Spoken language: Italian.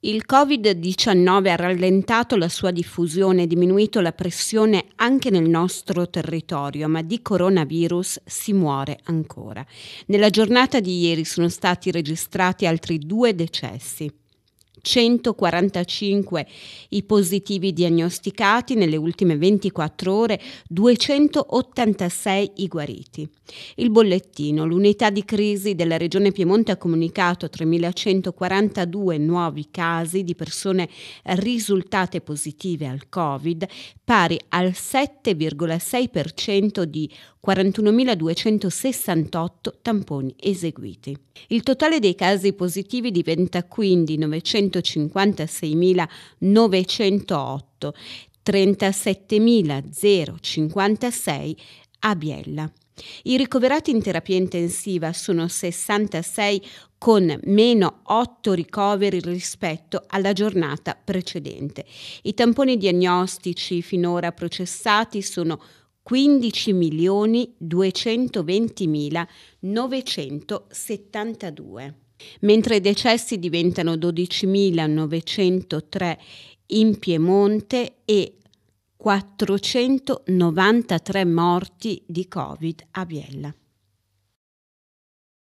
Il Covid-19 ha rallentato la sua diffusione e diminuito la pressione anche nel nostro territorio, ma di coronavirus si muore ancora. Nella giornata di ieri sono stati registrati altri due decessi. 145 i positivi diagnosticati nelle ultime 24 ore, 286 i guariti. Il bollettino, l'unità di crisi della Regione Piemonte ha comunicato 3.142 nuovi casi di persone risultate positive al Covid, pari al 7,6% di 41.268 tamponi eseguiti. Il totale dei casi positivi diventa quindi 956.908, 37.056 a Biella. I ricoverati in terapia intensiva sono 66 con meno 8 ricoveri rispetto alla giornata precedente. I tamponi diagnostici finora processati sono 15.220.972. Mentre i decessi diventano 12.903 in Piemonte e 493 morti di Covid a Biella.